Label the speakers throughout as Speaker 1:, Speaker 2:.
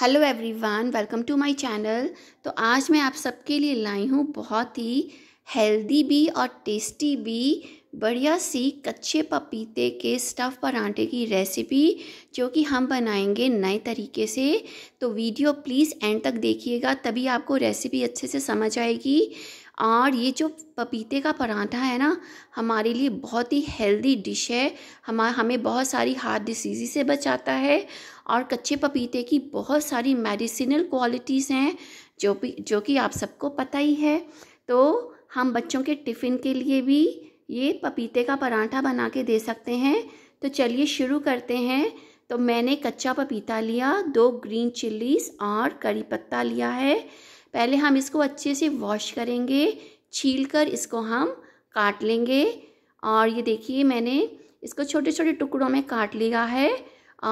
Speaker 1: hello everyone welcome to my channel तो आज मैं आप सबके लिए लाई हूँ बहुत ही हेल्दी भी और टेस्टी भी बढ़िया सी कच्चे पपीते के स्टफ़ परांठे की रेसिपी जो कि हम बनाएंगे नए तरीके से तो वीडियो प्लीज़ एंड तक देखिएगा तभी आपको रेसिपी अच्छे से समझ आएगी और ये जो पपीते का पराठा है ना हमारे लिए बहुत ही हेल्दी डिश है हम हमें बहुत सारी हार्ट डिसीज़ी से बचाता है और कच्चे पपीते की बहुत सारी मेडिसिनल क्वालिटीज़ हैं जो भी जो कि आप सबको पता ही है तो हम बच्चों के टिफ़िन के लिए भी ये पपीते का पराठा बना के दे सकते हैं तो चलिए शुरू करते हैं तो मैंने कच्चा पपीता लिया दो ग्रीन चिल्लीस और करी पत्ता लिया है पहले हम इसको अच्छे से वॉश करेंगे छील कर इसको हम काट लेंगे और ये देखिए मैंने इसको छोटे छोटे टुकड़ों में काट लिया है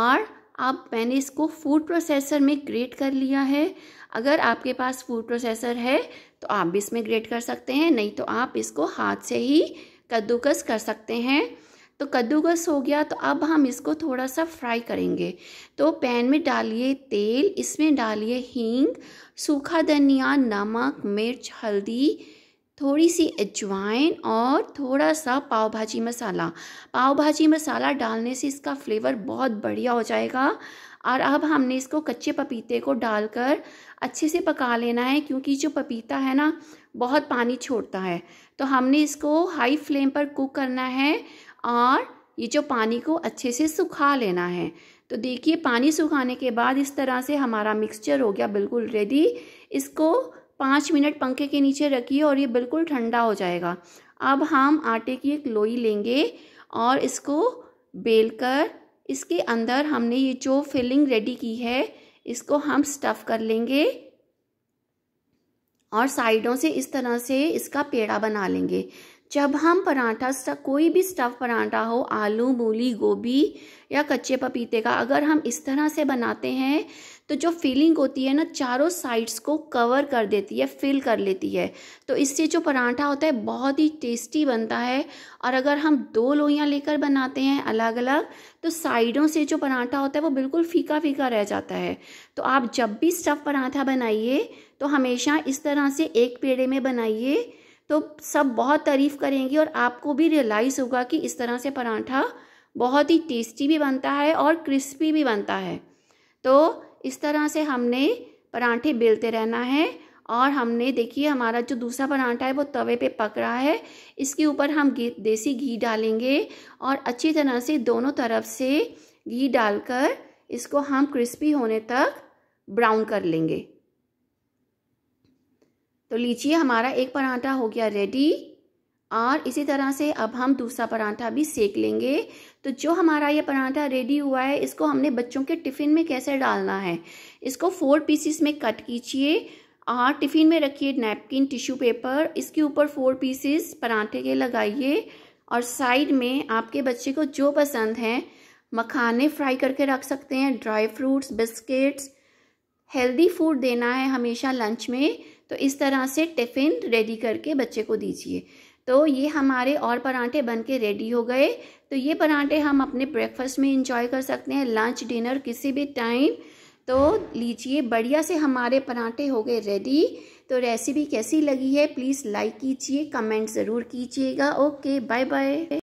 Speaker 1: और अब मैंने इसको फूड प्रोसेसर में ग्रेट कर लिया है अगर आपके पास फूड प्रोसेसर है तो आप भी इसमें ग्रेट कर सकते हैं नहीं तो आप इसको हाथ से ही कद्दूकस कर सकते हैं तो कद्दूकस हो गया तो अब हम इसको थोड़ा सा फ्राई करेंगे तो पैन में डालिए तेल इसमें डालिए हींग सूखा धनिया नमक मिर्च हल्दी थोड़ी सी अजवाइन और थोड़ा सा पाव भाजी मसाला पाव भाजी मसाला डालने से इसका फ्लेवर बहुत बढ़िया हो जाएगा और अब हमने इसको कच्चे पपीते को डालकर अच्छे से पका लेना है क्योंकि जो पपीता है ना बहुत पानी छोड़ता है तो हमने इसको हाई फ्लेम पर कुक करना है और ये जो पानी को अच्छे से सुखा लेना है तो देखिए पानी सुखाने के बाद इस तरह से हमारा मिक्सचर हो गया बिल्कुल रेडी इसको पाँच मिनट पंखे के नीचे रखिए और ये बिल्कुल ठंडा हो जाएगा अब हम आटे की एक लोई लेंगे और इसको बेलकर इसके अंदर हमने ये जो फिलिंग रेडी की है इसको हम स्टफ़ कर लेंगे और साइडों से इस तरह से इसका पेड़ा बना लेंगे जब हम पराठा कोई भी स्टफ़ पराठा हो आलू मूली गोभी या कच्चे पपीते का अगर हम इस तरह से बनाते हैं तो जो फीलिंग होती है ना चारों साइड्स को कवर कर देती है फिल कर लेती है तो इससे जो पराठा होता है बहुत ही टेस्टी बनता है और अगर हम दो लोइयाँ लेकर बनाते हैं अलग अलग तो साइडों से जो पराठा होता है वो बिल्कुल फीका फीका रह जाता है तो आप जब भी स्टफ़ पराठा बनाइए तो हमेशा इस तरह से एक पेड़े में बनाइए तो सब बहुत तारीफ़ करेंगे और आपको भी रियलाइज़ होगा कि इस तरह से पराठा बहुत ही टेस्टी भी बनता है और क्रिस्पी भी बनता है तो इस तरह से हमने पराठे बेलते रहना है और हमने देखिए हमारा जो दूसरा पराठा है वो तवे पे पक रहा है इसके ऊपर हम घी देसी घी डालेंगे और अच्छी तरह से दोनों तरफ से घी डालकर इसको हम क्रिस्पी होने तक ब्राउन कर लेंगे तो लीजिए हमारा एक पराठा हो गया रेडी और इसी तरह से अब हम दूसरा पराठा भी सेक लेंगे तो जो हमारा ये पराठा रेडी हुआ है इसको हमने बच्चों के टिफ़िन में कैसे डालना है इसको फोर पीसीस में कट कीजिए और टिफ़िन में रखिए नैपकिन टिश्यू पेपर इसके ऊपर फोर पीसीस पराठे के लगाइए और साइड में आपके बच्चे को जो पसंद है मखाने फ्राई करके रख सकते हैं dry fruits biscuits healthy food देना है हमेशा लंच में तो इस तरह से टिफ़िन रेडी करके बच्चे को दीजिए तो ये हमारे और परांठे बन के रेडी हो गए तो ये परांठे हम अपने ब्रेकफास्ट में इंजॉय कर सकते हैं लंच डिनर किसी भी टाइम तो लीजिए बढ़िया से हमारे परांठे हो गए रेडी तो रेसिपी कैसी लगी है प्लीज़ लाइक कीजिए कमेंट ज़रूर कीजिएगा ओके बाय बाय